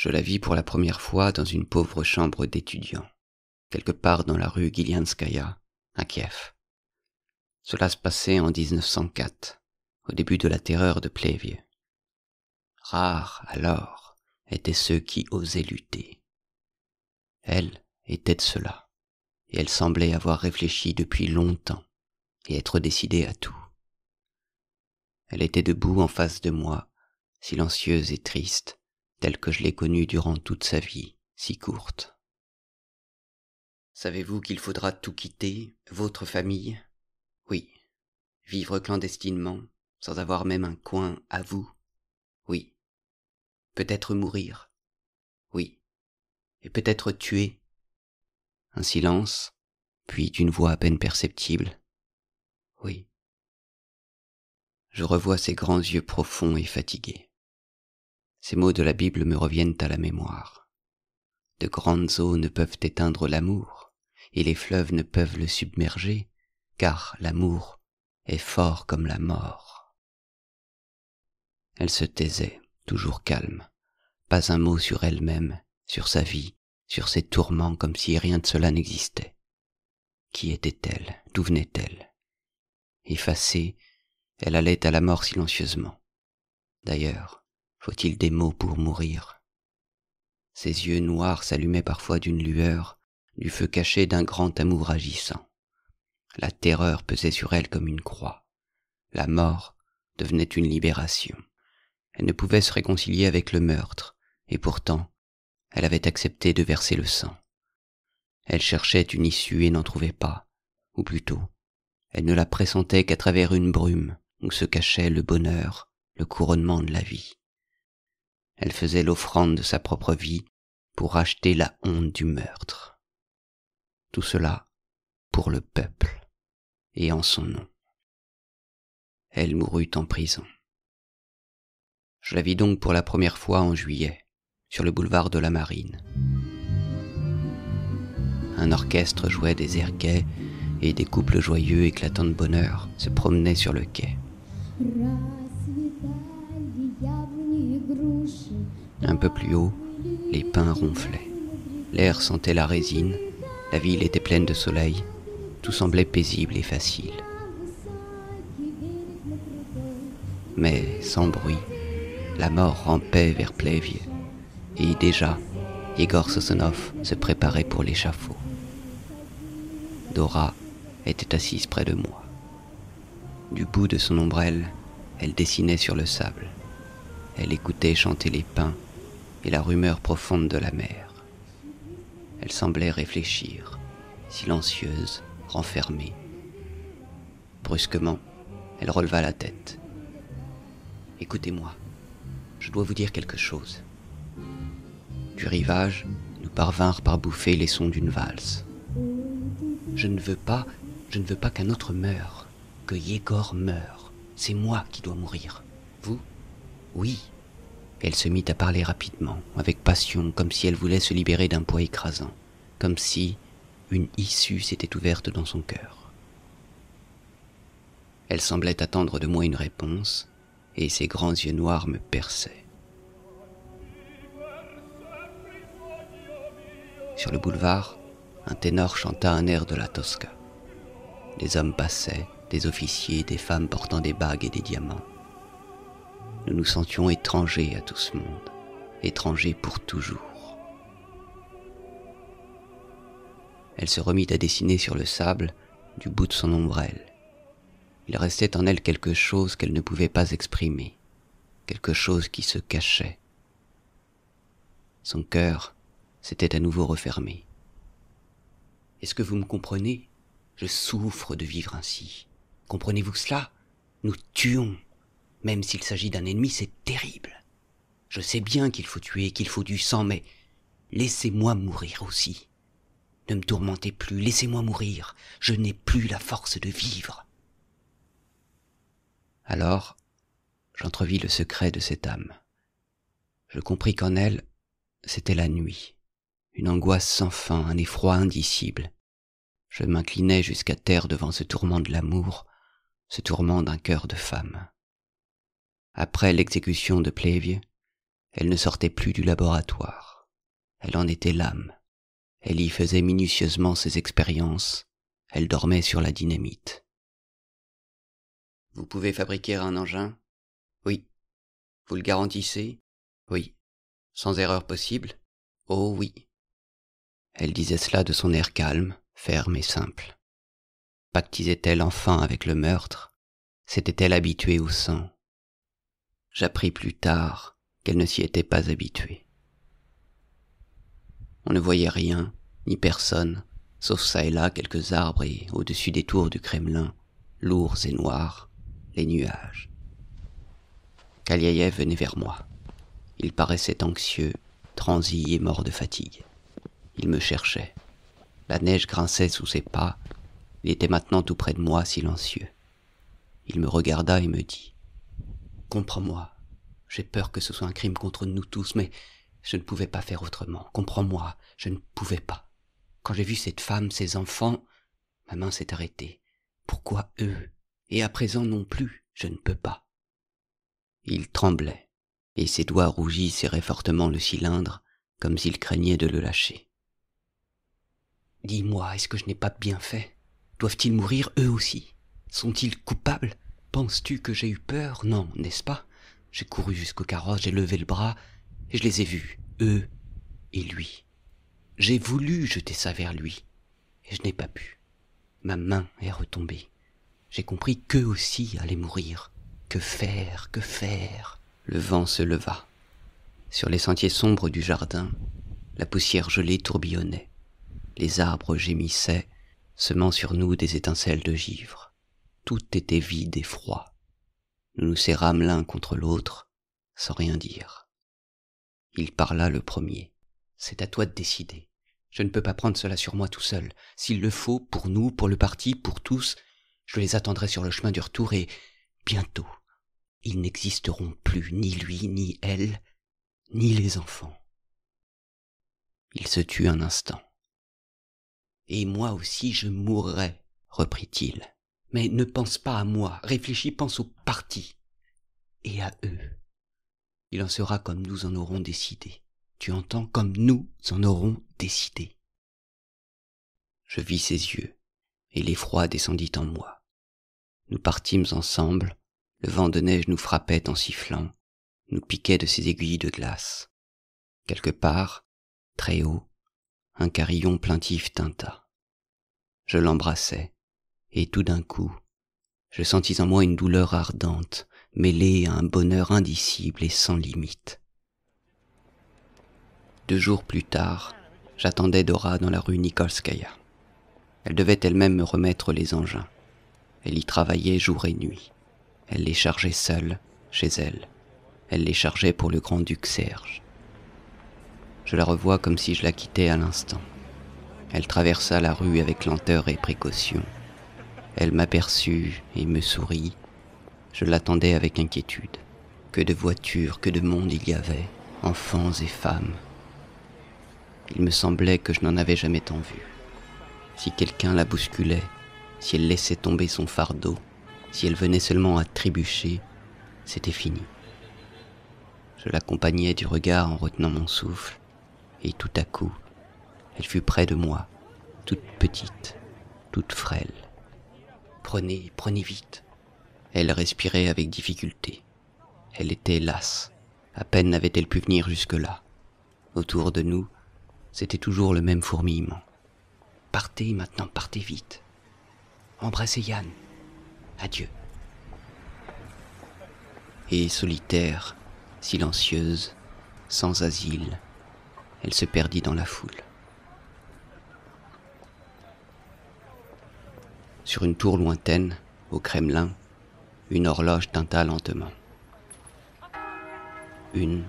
Je la vis pour la première fois dans une pauvre chambre d'étudiant, quelque part dans la rue Gilianskaya, à Kiev. Cela se passait en 1904, au début de la terreur de Plévieux. Rares, alors, étaient ceux qui osaient lutter. Elle était de cela, et elle semblait avoir réfléchi depuis longtemps et être décidée à tout. Elle était debout en face de moi, silencieuse et triste, telle que je l'ai connue durant toute sa vie, si courte. Savez-vous qu'il faudra tout quitter, votre famille Oui. Vivre clandestinement, sans avoir même un coin à vous Oui. Peut-être mourir Oui. Et peut-être tuer Un silence, puis d'une voix à peine perceptible. Oui. Je revois ses grands yeux profonds et fatigués. Ces mots de la Bible me reviennent à la mémoire. De grandes eaux ne peuvent éteindre l'amour, et les fleuves ne peuvent le submerger, car l'amour est fort comme la mort. Elle se taisait, toujours calme, pas un mot sur elle-même, sur sa vie, sur ses tourments comme si rien de cela n'existait. Qui était-elle D'où venait-elle Effacée, elle allait à la mort silencieusement. D'ailleurs, faut-il des mots pour mourir Ses yeux noirs s'allumaient parfois d'une lueur, du feu caché d'un grand amour agissant. La terreur pesait sur elle comme une croix. La mort devenait une libération. Elle ne pouvait se réconcilier avec le meurtre, et pourtant, elle avait accepté de verser le sang. Elle cherchait une issue et n'en trouvait pas, ou plutôt, elle ne la pressentait qu'à travers une brume où se cachait le bonheur, le couronnement de la vie elle faisait l'offrande de sa propre vie pour acheter la honte du meurtre. Tout cela pour le peuple et en son nom. Elle mourut en prison. Je la vis donc pour la première fois en juillet, sur le boulevard de la Marine. Un orchestre jouait des airs et des couples joyeux éclatant de bonheur se promenaient sur le quai. Un peu plus haut, les pins ronflaient. L'air sentait la résine, la ville était pleine de soleil, tout semblait paisible et facile. Mais sans bruit, la mort rampait vers Plévier, et déjà, Igor Sosonov se préparait pour l'échafaud. Dora était assise près de moi. Du bout de son ombrelle, elle dessinait sur le sable. Elle écoutait chanter les pins et la rumeur profonde de la mer. Elle semblait réfléchir, silencieuse, renfermée. Brusquement, elle releva la tête. Écoutez-moi, je dois vous dire quelque chose. Du rivage, nous parvinrent par bouffer les sons d'une valse. Je ne veux pas, je ne veux pas qu'un autre meure, que Yegor meure. C'est moi qui dois mourir. Vous Oui, elle se mit à parler rapidement, avec passion, comme si elle voulait se libérer d'un poids écrasant, comme si une issue s'était ouverte dans son cœur. Elle semblait attendre de moi une réponse, et ses grands yeux noirs me perçaient. Sur le boulevard, un ténor chanta un air de la Tosca. Des hommes passaient, des officiers, des femmes portant des bagues et des diamants nous nous sentions étrangers à tout ce monde, étrangers pour toujours. Elle se remit à dessiner sur le sable du bout de son ombrelle. Il restait en elle quelque chose qu'elle ne pouvait pas exprimer, quelque chose qui se cachait. Son cœur s'était à nouveau refermé. Est-ce que vous me comprenez Je souffre de vivre ainsi. Comprenez-vous cela Nous tuons même s'il s'agit d'un ennemi, c'est terrible. Je sais bien qu'il faut tuer, qu'il faut du sang, mais laissez-moi mourir aussi. Ne me tourmentez plus, laissez-moi mourir. Je n'ai plus la force de vivre. Alors, j'entrevis le secret de cette âme. Je compris qu'en elle, c'était la nuit, une angoisse sans fin, un effroi indicible. Je m'inclinais jusqu'à terre devant ce tourment de l'amour, ce tourment d'un cœur de femme. Après l'exécution de Plévieux, elle ne sortait plus du laboratoire. Elle en était l'âme. Elle y faisait minutieusement ses expériences. Elle dormait sur la dynamite. Vous pouvez fabriquer un engin Oui. Vous le garantissez Oui. Sans erreur possible Oh oui. Elle disait cela de son air calme, ferme et simple. Pactisait-elle enfin avec le meurtre S'était-elle habituée au sang J'appris plus tard qu'elle ne s'y était pas habituée. On ne voyait rien, ni personne, sauf ça et là quelques arbres et, au-dessus des tours du Kremlin, lourds et noirs, les nuages. Kaliaïev venait vers moi. Il paraissait anxieux, transi et mort de fatigue. Il me cherchait. La neige grinçait sous ses pas. Il était maintenant tout près de moi, silencieux. Il me regarda et me dit Comprends-moi. J'ai peur que ce soit un crime contre nous tous, mais je ne pouvais pas faire autrement. Comprends-moi, je ne pouvais pas. Quand j'ai vu cette femme, ces enfants, ma main s'est arrêtée. Pourquoi eux Et à présent non plus, je ne peux pas. Il tremblait, et ses doigts rougis serraient fortement le cylindre, comme s'il craignait de le lâcher. Dis-moi, est-ce que je n'ai pas bien fait Doivent-ils mourir eux aussi Sont-ils coupables Penses-tu que j'ai eu peur Non, n'est-ce pas J'ai couru jusqu'au carrosse, j'ai levé le bras, et je les ai vus, eux et lui. J'ai voulu jeter ça vers lui, et je n'ai pas pu. Ma main est retombée. J'ai compris qu'eux aussi allaient mourir. Que faire, que faire Le vent se leva. Sur les sentiers sombres du jardin, la poussière gelée tourbillonnait. Les arbres gémissaient, semant sur nous des étincelles de givre tout était vide et froid. Nous nous serrâmes l'un contre l'autre, sans rien dire. Il parla le premier. C'est à toi de décider. Je ne peux pas prendre cela sur moi tout seul. S'il le faut, pour nous, pour le parti, pour tous, je les attendrai sur le chemin du retour et bientôt ils n'existeront plus ni lui, ni elle, ni les enfants. Il se tut un instant. Et moi aussi je mourrai, reprit-il. Mais ne pense pas à moi, réfléchis, pense aux parti et à eux. Il en sera comme nous en aurons décidé. Tu entends comme nous en aurons décidé. Je vis ses yeux, et l'effroi descendit en moi. Nous partîmes ensemble, le vent de neige nous frappait en sifflant, nous piquait de ses aiguilles de glace. Quelque part, très haut, un carillon plaintif tinta. Je l'embrassai et tout d'un coup, je sentis en moi une douleur ardente, mêlée à un bonheur indicible et sans limite. Deux jours plus tard, j'attendais Dora dans la rue Nikolskaya. Elle devait elle-même me remettre les engins. Elle y travaillait jour et nuit. Elle les chargeait seule, chez elle. Elle les chargeait pour le grand-duc Serge. Je la revois comme si je la quittais à l'instant. Elle traversa la rue avec lenteur et précaution. Elle m'aperçut et me sourit. Je l'attendais avec inquiétude. Que de voitures, que de monde il y avait, enfants et femmes. Il me semblait que je n'en avais jamais tant vu. Si quelqu'un la bousculait, si elle laissait tomber son fardeau, si elle venait seulement à trébucher, c'était fini. Je l'accompagnais du regard en retenant mon souffle, et tout à coup, elle fut près de moi, toute petite, toute frêle. Prenez, prenez vite. Elle respirait avec difficulté. Elle était lasse. À peine avait-elle pu venir jusque-là. Autour de nous, c'était toujours le même fourmillement. Partez maintenant, partez vite. Embrassez Yann. Adieu. Et solitaire, silencieuse, sans asile, elle se perdit dans la foule. Sur une tour lointaine, au Kremlin, une horloge tinta lentement. Une,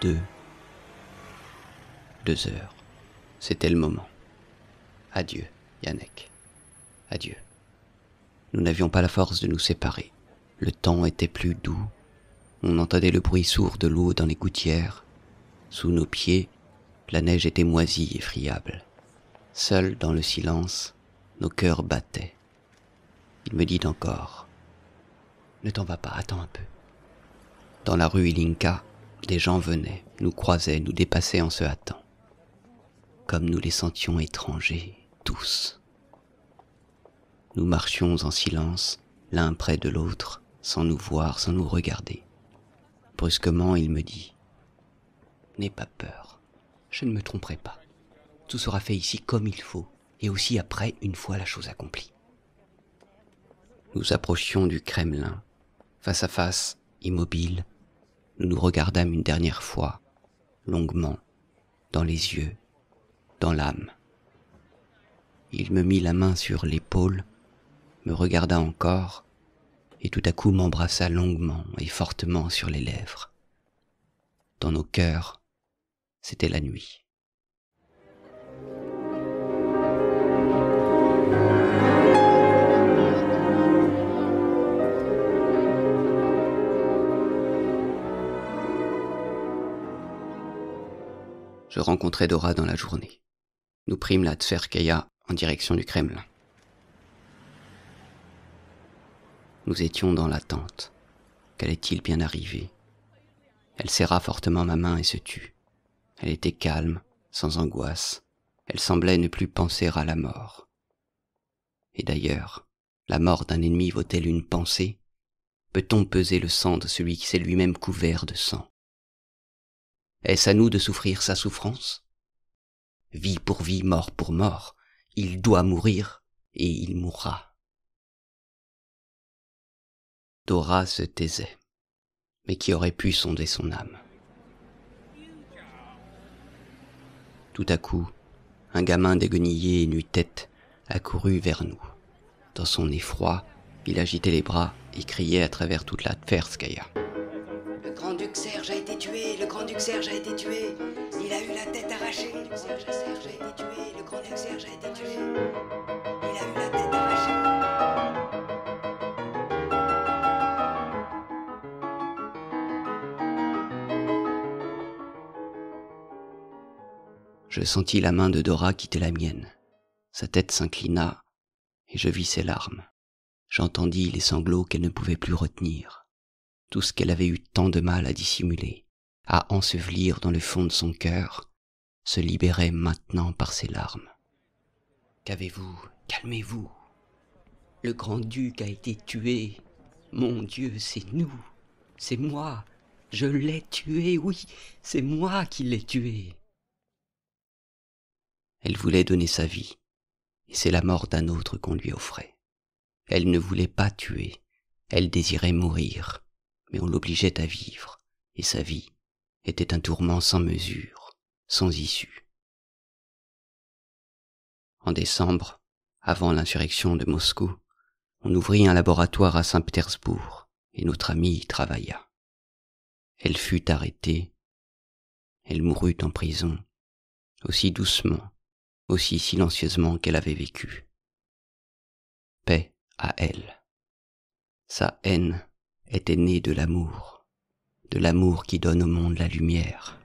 deux, deux heures. C'était le moment. Adieu, Yannick. Adieu. Nous n'avions pas la force de nous séparer. Le temps était plus doux. On entendait le bruit sourd de l'eau dans les gouttières. Sous nos pieds, la neige était moisie et friable. Seul dans le silence, nos cœurs battaient. Il me dit encore Ne t'en va pas, attends un peu. Dans la rue Ilinka, des gens venaient, nous croisaient, nous dépassaient en se hâtant. Comme nous les sentions étrangers, tous. Nous marchions en silence, l'un près de l'autre, sans nous voir, sans nous regarder. Brusquement, il me dit N'aie pas peur, je ne me tromperai pas. Tout sera fait ici comme il faut, et aussi après une fois la chose accomplie. Nous approchions du Kremlin. Face à face, immobile, nous nous regardâmes une dernière fois, longuement, dans les yeux, dans l'âme. Il me mit la main sur l'épaule, me regarda encore, et tout à coup m'embrassa longuement et fortement sur les lèvres. Dans nos cœurs, c'était la nuit. je rencontrai Dora dans la journée. Nous prîmes la Tverkaya en direction du Kremlin. Nous étions dans l'attente. Qu'allait-il bien arriver Elle serra fortement ma main et se tut. Elle était calme, sans angoisse. Elle semblait ne plus penser à la mort. Et d'ailleurs, la mort d'un ennemi vaut-elle une pensée Peut-on peser le sang de celui qui s'est lui-même couvert de sang est-ce à nous de souffrir sa souffrance Vie pour vie, mort pour mort, il doit mourir et il mourra. Dora se taisait, mais qui aurait pu sonder son âme Tout à coup, un gamin déguenillé et nu-tête accourut vers nous. Dans son effroi, il agitait les bras et criait à travers toute la Tverskaya. Serge a été tué. Il a eu la tête arrachée. Le Serge, Serge a été tué. Le grand Serge a été tué. Il a eu la tête arrachée. Je sentis la main de Dora quitter la mienne. Sa tête s'inclina et je vis ses larmes. J'entendis les sanglots qu'elle ne pouvait plus retenir, tout ce qu'elle avait eu tant de mal à dissimuler à ensevelir dans le fond de son cœur, se libérait maintenant par ses larmes. Qu'avez-vous Calmez-vous. Le grand-duc a été tué. Mon Dieu, c'est nous. C'est moi. Je l'ai tué, oui. C'est moi qui l'ai tué. Elle voulait donner sa vie, et c'est la mort d'un autre qu'on lui offrait. Elle ne voulait pas tuer, elle désirait mourir, mais on l'obligeait à vivre, et sa vie était un tourment sans mesure, sans issue. En décembre, avant l'insurrection de Moscou, on ouvrit un laboratoire à Saint-Pétersbourg, et notre amie y travailla. Elle fut arrêtée, elle mourut en prison, aussi doucement, aussi silencieusement qu'elle avait vécu. Paix à elle. Sa haine était née de l'amour de l'amour qui donne au monde la lumière.